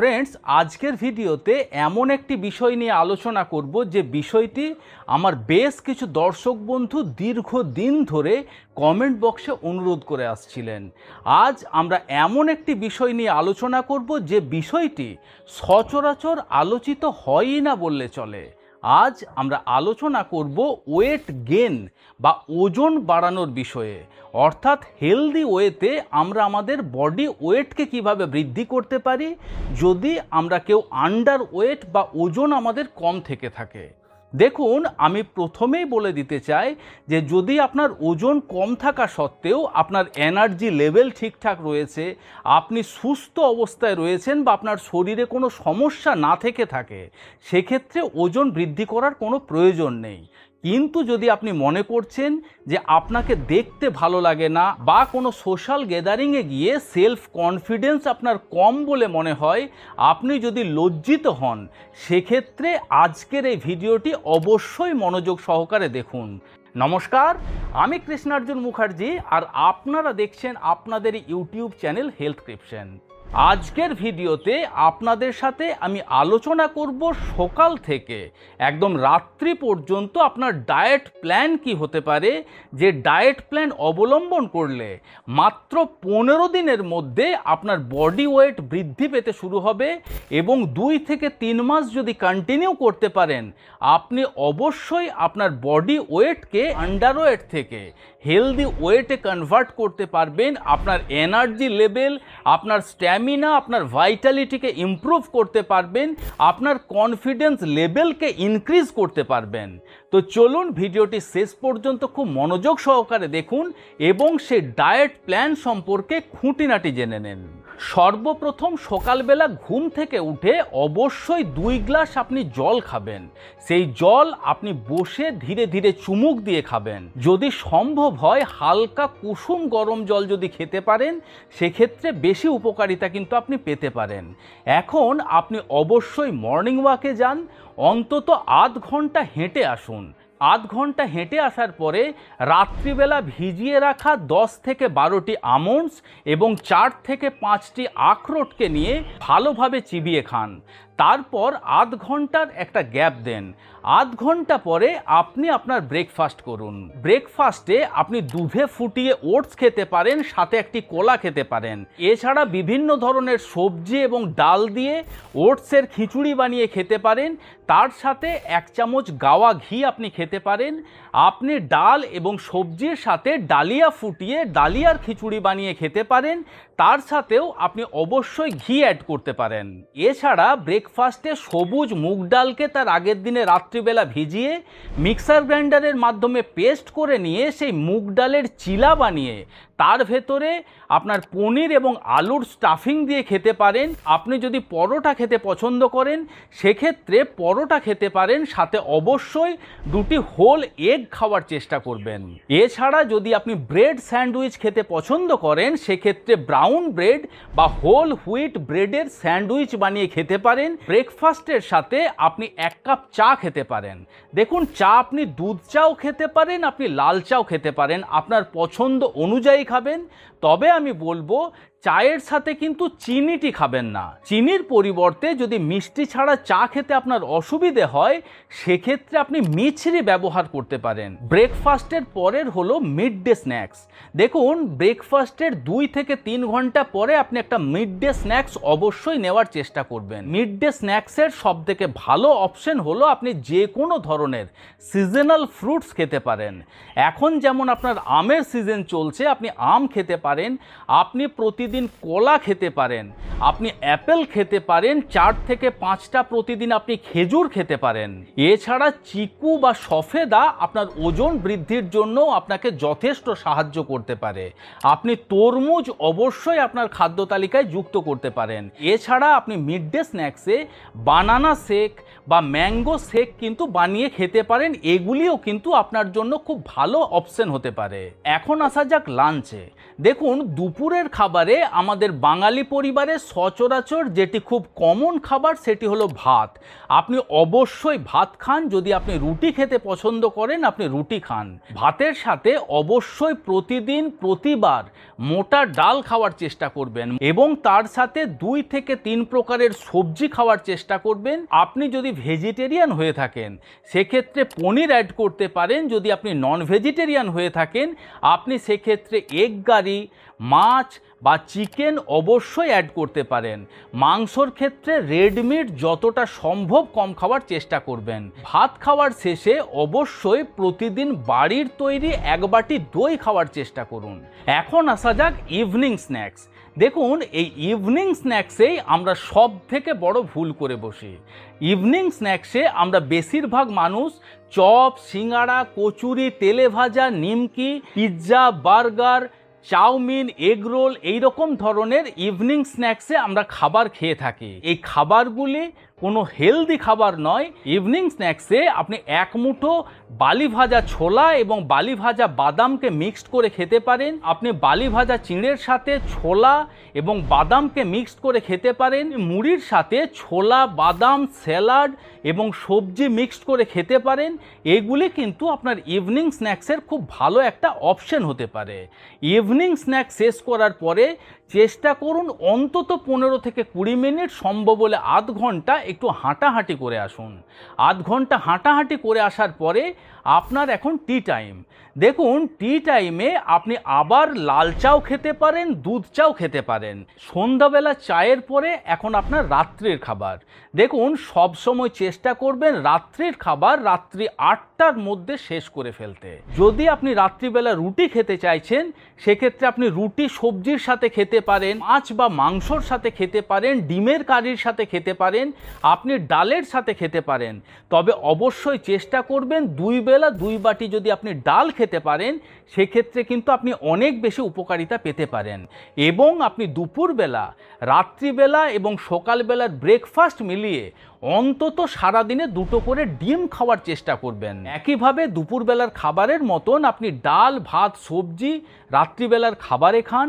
friends আজকের ভিডিওতে এমন একটি বিষয় নিয়ে আলোচনা করব যে বিষয়টি আমার বেশ কিছু দর্শক বন্ধু দীর্ঘ দিন ধরে কমেন্ট বক্সে অনুরোধ করে আসছিলেন আজ আমরা এমন একটি বিষয় নিয়ে আলোচনা করব যে বিষয়টি সচরাচর আলোচিত হয়ই না বললে চলে আজ আমরা আলোচনা করব ওয়েট গেন বা ওজন বাড়ানোর বিষয়ে অর্থাৎ হেলদি ওয়েতে আমরা আমাদের বডি ওয়েটকে কিভাবে বৃদ্ধি করতে পারি যদি আমরা কেউ আন্ডার ওয়েট বা ওজন আমাদের কম থেকে থাকে দেখুন আমি প্রথমেই বলে দিতে চাই যে যদি আপনার ওজন কম থাকা সত্ত্বেও আপনার এনার্জি লেভেল ঠিকঠাক রয়েছে আপনি সুস্থ অবস্থায় রয়েছেন বা আপনার শরীরে কোনো সমস্যা না থেকে থাকে সেক্ষেত্রে ওজন বৃদ্ধি করার কোনো প্রয়োজন নেই কিন্তু যদি আপনি মনে করছেন যে আপনাকে দেখতে ভালো লাগে না বা কোনো সোশ্যাল গ্যাদারিংয়ে গিয়ে সেলফ কনফিডেন্স আপনার কম বলে মনে হয় আপনি যদি লজ্জিত হন সেক্ষেত্রে আজকের এই ভিডিওটি অবশ্যই মনোযোগ সহকারে দেখুন নমস্কার আমি কৃষ্ণার্জুন মুখার্জি আর আপনারা দেখছেন আপনাদের ইউটিউব চ্যানেল হেলথ ক্রিপশন আজকের ভিডিওতে আপনাদের সাথে আমি আলোচনা করব সকাল থেকে একদম রাত্রি পর্যন্ত আপনার ডায়েট প্ল্যান কি হতে পারে যে ডায়েট প্ল্যান অবলম্বন করলে মাত্র পনেরো দিনের মধ্যে আপনার বডি ওয়েট বৃদ্ধি পেতে শুরু হবে এবং দুই থেকে তিন মাস যদি কন্টিনিউ করতে পারেন আপনি অবশ্যই আপনার বডি ওয়েটকে আন্ডার ওয়েট থেকে হেলদি ওয়েটে কনভার্ট করতে পারবেন আপনার এনার্জি লেভেল আপনার স্ট্যান্ড স্ট্যামিনা আপনার ভাইটালিটিকে ইম্প্রুভ করতে পারবেন আপনার কনফিডেন্স লেভেলকে ইনক্রিজ করতে পারবেন তো চলুন ভিডিওটি শেষ পর্যন্ত খুব মনোযোগ সহকারে দেখুন এবং সে ডায়েট প্ল্যান সম্পর্কে খুঁটিনাটি জেনে নেন সর্বপ্রথম সকালবেলা ঘুম থেকে উঠে অবশ্যই দুই গ্লাস আপনি জল খাবেন সেই জল আপনি বসে ধীরে ধীরে চুমুক দিয়ে খাবেন যদি সম্ভব হয় হালকা কুসুম গরম জল যদি খেতে পারেন সেক্ষেত্রে বেশি উপকারিতা কিন্তু আপনি পেতে পারেন এখন আপনি অবশ্যই মর্নিং ওয়াকে যান অন্তত আধ ঘন্টা হেঁটে আসুন আধ ঘন্টা হেঁটে আসার পরে রাত্রিবেলা ভিজিয়ে রাখা দশ থেকে বারোটি আমন্ডস এবং চার থেকে পাঁচটি আখরোটকে নিয়ে ভালোভাবে চিবিয়ে খান তারপর আধ ঘন্টার একটা গ্যাপ দেন আধ ঘন্টা পরে আপনি আপনার ব্রেকফাস্ট করুন ব্রেকফাস্টে আপনি দুধে ফুটিয়ে ওটস খেতে পারেন সাথে একটি কলা খেতে পারেন এছাড়া বিভিন্ন ধরনের সবজি এবং ডাল দিয়ে ওটসের খিচুড়ি বানিয়ে খেতে পারেন তার সাথে এক চামচ গাওয়া ঘি আপনি খেতে পারেন আপনি ডাল এবং সবজির সাথে ডালিয়া ফুটিয়ে ডালিয়ার খিচুড়ি বানিয়ে খেতে পারেন তার সাথেও আপনি অবশ্যই ঘি অ্যাড করতে পারেন এছাড়া ব্রেকফাস্টে সবুজ মুগ ডালকে তার আগের দিনে রাত্রিবেলা ভিজিয়ে মিক্সার গ্রাইন্ডারের মাধ্যমে পেস্ট করে নিয়ে সেই মুগ ডালের চিলা বানিয়ে তার ভেতরে আপনার পনির এবং আলুর স্টাফিং দিয়ে খেতে পারেন আপনি যদি পরোটা খেতে পছন্দ করেন সেক্ষেত্রে পরোটা খেতে পারেন সাথে অবশ্যই দুটি হোল এগ খাওয়ার চেষ্টা করবেন এছাড়া যদি আপনি ব্রেড স্যান্ডউইচ খেতে পছন্দ করেন সেক্ষেত্রে ব্রাউন ব্রেড বা হোল হুইট ব্রেডের স্যান্ডউইচ বানিয়ে খেতে পারেন ব্রেকফাস্টের সাথে আপনি এক কাপ চা খেতে পারেন দেখুন চা আপনি দুধ চাও খেতে পারেন আপনি লাল চাও খেতে পারেন আপনার পছন্দ অনুযায়ী খাবেন তবে আমি বলবো চায়ের সাথে কিন্তু চিনিটি খাবেন না চিনির পরিবর্তে যদি মিষ্টি ছাড়া চা খেতে আপনার অসুবিধে হয় সেক্ষেত্রে আপনি মিছরি ব্যবহার করতে পারেন ব্রেকফাস্টের পরের হলো মিড ডে স্ন্যাক্স দেখুন ব্রেকফাস্টের দুই থেকে তিন ঘন্টা পরে আপনি একটা মিড ডে স্ন্যাক্স অবশ্যই নেওয়ার চেষ্টা করবেন মিড ডে স্ন্যাক্সের সব থেকে ভালো অপশন হলো আপনি যে কোনো ধরনের সিজনাল ফ্রুটস খেতে পারেন এখন যেমন আপনার আমের সিজন চলছে আপনি আম খেতে পারেন আপনি প্রতি প্রতিদিন কলা খেতে পারেন আপনি অ্যাপেল খেতে পারেন চার থেকে পাঁচটা প্রতিদিন আপনি খেজুর খেতে পারেন এছাড়া চিকু বা সফেদা আপনার ওজন বৃদ্ধির জন্য আপনাকে যথেষ্ট সাহায্য করতে পারে আপনি তরমুজ অবশ্যই আপনার খাদ্য তালিকায় যুক্ত করতে পারেন এছাড়া আপনি মিড ডে স্ন্যাক্সে বানানা শেক বা ম্যাঙ্গো শেক কিন্তু বানিয়ে খেতে পারেন এগুলিও কিন্তু আপনার জন্য খুব ভালো অপশন হতে পারে এখন আসা যাক লাঞ্চে দেখুন দুপুরের খাবারে আমাদের বাঙালি পরিবারে সচরাচর যেটি খুব কমন খাবার সেটি হলো ভাত আপনি অবশ্যই ভাত খান যদি আপনি রুটি খেতে পছন্দ করেন আপনি রুটি খান ভাতের সাথে অবশ্যই প্রতিদিন প্রতিবার মোটা ডাল খাওয়ার চেষ্টা করবেন এবং তার সাথে দুই থেকে তিন প্রকারের সবজি খাওয়ার চেষ্টা করবেন আপনি যদি ভেজিটেরিয়ান হয়ে থাকেন সেক্ষেত্রে পনির অ্যাড করতে পারেন যদি আপনি নন ভেজিটেরিয়ান হয়ে থাকেন আপনি সেক্ষেত্রে এগ গাড়ি মাছ বা চিকেন অবশ্যই অ্যাড করতে পারেন মাংসর ক্ষেত্রে রেড মিট যতটা সম্ভব কম খাওয়ার চেষ্টা করবেন ভাত খাওয়ার শেষে অবশ্যই প্রতিদিন বাড়ির তৈরি এক বাটি দই খাওয়ার চেষ্টা করুন এখন আসা যাক ইভিনিং স্ন্যাক্স দেখুন এই ইভিনিং স্ন্যাক্সেই আমরা সব থেকে বড় ভুল করে বসি ইভিনিং স্ন্যাক্সে আমরা বেশিরভাগ মানুষ চপ সিঙ্গাড়া কচুরি তেলে ভাজা নিমকি pizza burger chow mein egg roll এইরকম ধরনের ইভিনিং স্ন্যাক্সে আমরা খাবার খেয়ে থাকি এই খাবারগুলি কোনো হেলদি খাবার নয় ইভিনিং স্ন্যাক্সে আপনি এক মুঠো বালি ভাজা ছোলা এবং বালি ভাজা বাদামকে মিক্সড করে খেতে পারেন আপনি বালি ভাজা চিঁড়ের সাথে ছোলা এবং বাদামকে মিক্সড করে খেতে পারেন মুড়ির সাথে ছোলা বাদাম স্যালাড এবং সবজি মিক্সড করে খেতে পারেন এগুলি কিন্তু আপনার ইভিনিং স্ন্যাক্সের খুব ভালো একটা অপশন হতে পারে ইভিনিং স্ন্যাক্স শেষ করার পরে চেষ্টা করুন অন্তত পনেরো থেকে কুড়ি মিনিট সম্ভব হলে আধ ঘন্টা একটু হাঁটাহাঁটি করে আসুন আধ ঘন্টা হাঁটাহাঁটি করে আসার পরে আপনার এখন টি টাইম দেখুন টি টাইমে আপনি আবার লাল চাও খেতে পারেন দুধ চাও খেতে পারেন সন্ধ্যাবেলা চায়ের পরে এখন আপনার রাত্রির খাবার দেখুন সব সময় চেষ্টা করবেন রাত্রির খাবার রাত্রি আটটার মধ্যে শেষ করে ফেলতে যদি আপনি রাত্রিবেলা রুটি খেতে চাইছেন সেক্ষেত্রে আপনি রুটি সবজির সাথে খেতে পারেন মাছ বা মাংসর সাথে খেতে পারেন ডিমের কারির সাথে খেতে পারেন আপনি ডালের সাথে খেতে পারেন তবে অবশ্যই চেষ্টা করবেন দুই বেলা দুই বাটি যদি আপনি ডাল খেতে পারেন সেক্ষেত্রে কিন্তু আপনি অনেক বেশি উপকারিতা পেতে পারেন এবং আপনি দুপুরবেলা রাত্রিবেলা এবং সকালবেলার ব্রেকফাস্ট মিলিয়ে অন্তত সারাদিনে দুটো করে ডিম খাওয়ার চেষ্টা করবেন একইভাবে দুপুরবেলার খাবারের মতন আপনি ডাল ভাত সবজি রাত্রিবেলার খাবারে খান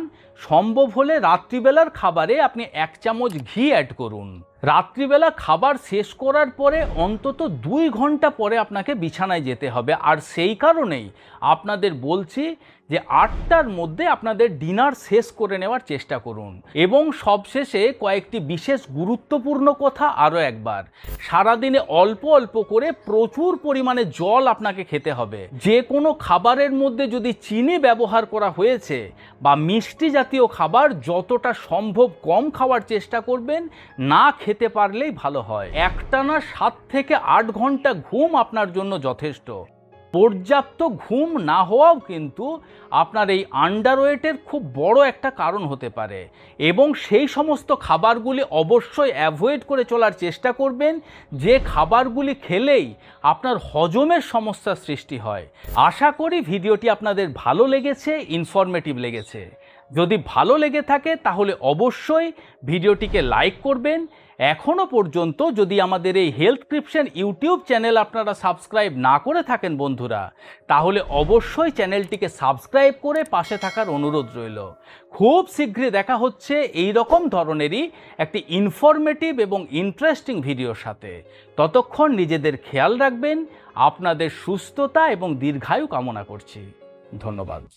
সম্ভব হলে রাত্রিবেলার খাবারে আপনি এক চামচ ঘি অ্যাড করুন রাত্রিবেলা খাবার শেষ করার পরে অন্তত দুই ঘন্টা পরে আপনাকে বিছানায় যেতে হবে আর সেই কারণেই আপনাদের বলছি যে আটটার মধ্যে আপনাদের ডিনার শেষ করে নেওয়ার চেষ্টা করুন এবং সবশেষে কয়েকটি বিশেষ গুরুত্বপূর্ণ কথা আরও একবার সারাদিনে অল্প অল্প করে প্রচুর পরিমাণে জল আপনাকে খেতে হবে যে কোনো খাবারের মধ্যে যদি চিনি ব্যবহার করা হয়েছে বা মিষ্টি জাতীয় খাবার যতটা সম্ভব কম খাওয়ার চেষ্টা করবেন না খেতে পারলেই ভালো হয় একটানা সাত থেকে আট ঘন্টা ঘুম আপনার জন্য যথেষ্ট পর্যাপ্ত ঘুম না হওয়াও কিন্তু আপনার এই আন্ডারওয়েটের খুব বড় একটা কারণ হতে পারে এবং সেই সমস্ত খাবারগুলি অবশ্যই অ্যাভয়েড করে চলার চেষ্টা করবেন যে খাবারগুলি খেলেই আপনার হজমের সমস্যার সৃষ্টি হয় আশা করি ভিডিওটি আপনাদের ভালো লেগেছে ইনফরমেটিভ লেগেছে যদি ভালো লেগে থাকে তাহলে অবশ্যই ভিডিওটিকে লাইক করবেন এখনও পর্যন্ত যদি আমাদের এই হেলথ ক্রিপশন ইউটিউব চ্যানেল আপনারা সাবস্ক্রাইব না করে থাকেন বন্ধুরা তাহলে অবশ্যই চ্যানেলটিকে সাবস্ক্রাইব করে পাশে থাকার অনুরোধ রইল খুব শীঘ্রই দেখা হচ্ছে এই রকম ধরনেরই একটি ইনফরমেটিভ এবং ইন্টারেস্টিং ভিডিওর সাথে ততক্ষণ নিজেদের খেয়াল রাখবেন আপনাদের সুস্থতা এবং দীর্ঘায়ু কামনা করছি ধন্যবাদ